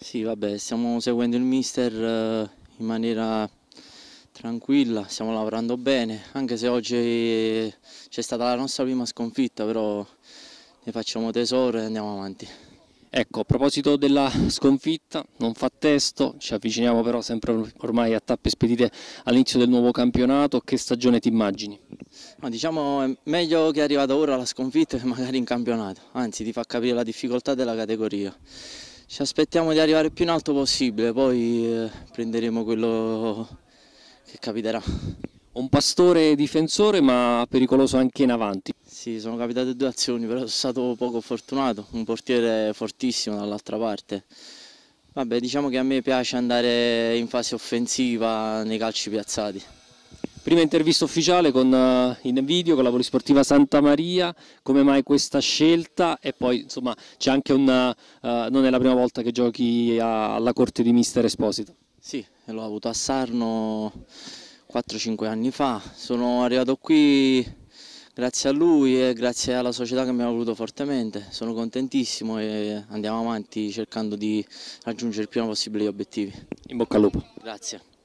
Sì, vabbè, stiamo seguendo il mister eh, in maniera tranquilla, stiamo lavorando bene, anche se oggi eh, c'è stata la nostra prima sconfitta, però ne facciamo tesoro e andiamo avanti. Ecco, a proposito della sconfitta, non fa testo, ci avviciniamo però sempre ormai a tappe spedite all'inizio del nuovo campionato, che stagione ti immagini? No, diciamo è meglio che è arrivata ora la sconfitta che magari in campionato, anzi ti fa capire la difficoltà della categoria. Ci aspettiamo di arrivare più in alto possibile, poi eh, prenderemo quello che capiterà. Un pastore difensore ma pericoloso anche in avanti. Sì, sono capitate due azioni, però sono stato poco fortunato, un portiere fortissimo dall'altra parte. Vabbè, diciamo che a me piace andare in fase offensiva nei calci piazzati. Prima intervista ufficiale con, uh, in video con la Polisportiva Santa Maria, come mai questa scelta e poi insomma c'è anche un, uh, non è la prima volta che giochi a, alla corte di mister Esposito. Sì, l'ho avuto a Sarno 4-5 anni fa, sono arrivato qui grazie a lui e grazie alla società che mi ha voluto fortemente, sono contentissimo e andiamo avanti cercando di raggiungere il prima possibile gli obiettivi. In bocca al lupo. Grazie.